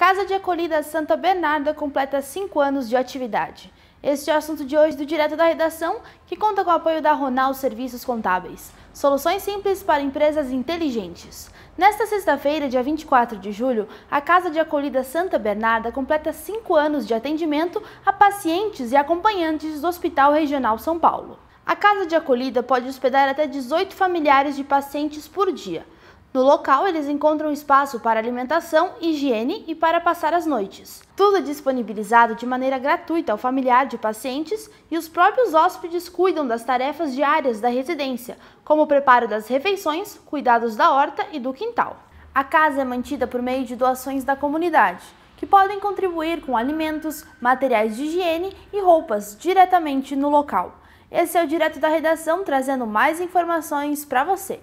Casa de Acolhida Santa Bernarda completa 5 anos de atividade. Este é o assunto de hoje do Direto da Redação, que conta com o apoio da Ronal Serviços Contábeis. Soluções simples para empresas inteligentes. Nesta sexta-feira, dia 24 de julho, a Casa de Acolhida Santa Bernarda completa 5 anos de atendimento a pacientes e acompanhantes do Hospital Regional São Paulo. A Casa de Acolhida pode hospedar até 18 familiares de pacientes por dia. No local, eles encontram espaço para alimentação, higiene e para passar as noites. Tudo é disponibilizado de maneira gratuita ao familiar de pacientes e os próprios hóspedes cuidam das tarefas diárias da residência, como o preparo das refeições, cuidados da horta e do quintal. A casa é mantida por meio de doações da comunidade, que podem contribuir com alimentos, materiais de higiene e roupas diretamente no local. Esse é o Direto da Redação trazendo mais informações para você.